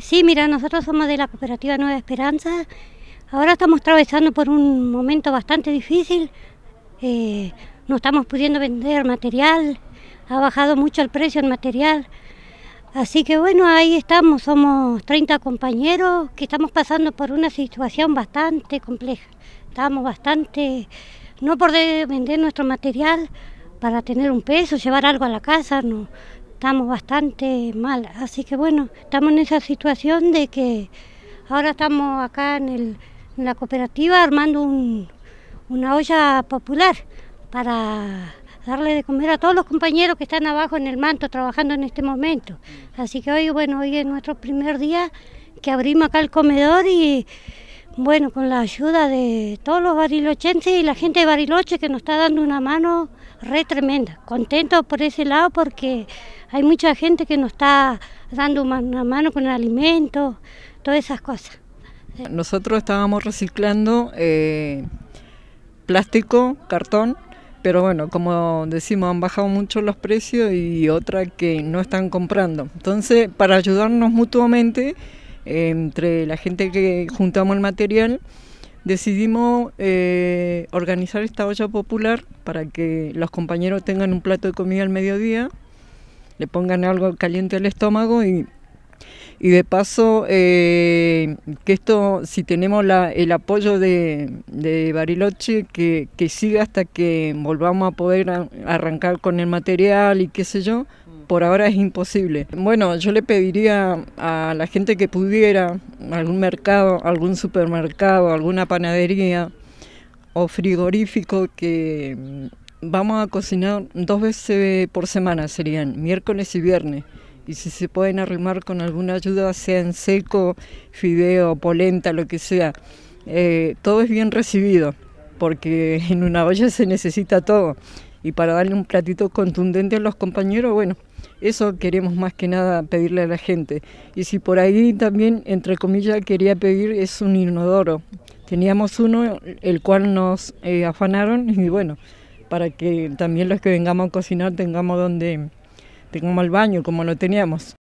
Sí, mira, nosotros somos de la cooperativa Nueva Esperanza. Ahora estamos atravesando por un momento bastante difícil. Eh, no estamos pudiendo vender material. Ha bajado mucho el precio del material. Así que bueno, ahí estamos, somos 30 compañeros que estamos pasando por una situación bastante compleja. Estamos bastante, no por vender nuestro material para tener un peso, llevar algo a la casa, no, estamos bastante mal. Así que bueno, estamos en esa situación de que ahora estamos acá en, la cooperativa armando una olla popular para darle de comer a todos los compañeros que están abajo en el manto trabajando en este momento. Así que hoy, bueno, hoy es nuestro primer día que abrimos acá el comedor y bueno, con la ayuda de todos los barilochenses y la gente de Bariloche que nos está dando una mano re tremenda. Contento por ese lado porque hay mucha gente que nos está dando una mano con el alimento, todas esas cosas. Nosotros estábamos reciclando eh, plástico, cartón, pero bueno, como decimos, han bajado mucho los precios y otra que no están comprando. Entonces, para ayudarnos mutuamente, eh, entre la gente que juntamos el material, decidimos eh, organizar esta olla popular para que los compañeros tengan un plato de comida al mediodía le pongan algo caliente al estómago y, de paso eh, que esto, si tenemos la, el apoyo de, Bariloche, que, siga hasta que volvamos a poder arrancar con el material y qué sé yo, por ahora es imposible. Bueno, yo le pediría a la gente que pudiera, algún mercado, algún supermercado, alguna panadería o frigorífico que vamos a cocinar dos veces por semana, serían miércoles y viernes. Y si se pueden arrimar con alguna ayuda, sea en seco, fideo, polenta, lo que sea, eh, todo es bien recibido, porque en una olla se necesita todo. Y para darle un platito contundente a los compañeros, bueno, eso queremos más que nada pedirle a la gente. Y si por ahí también, entre comillas, quería pedir es un inodoro. Teníamos uno, el cual nos eh, afanaron y bueno, para que también los que vengamos a cocinar tengamos donde tengamos el baño como lo teníamos.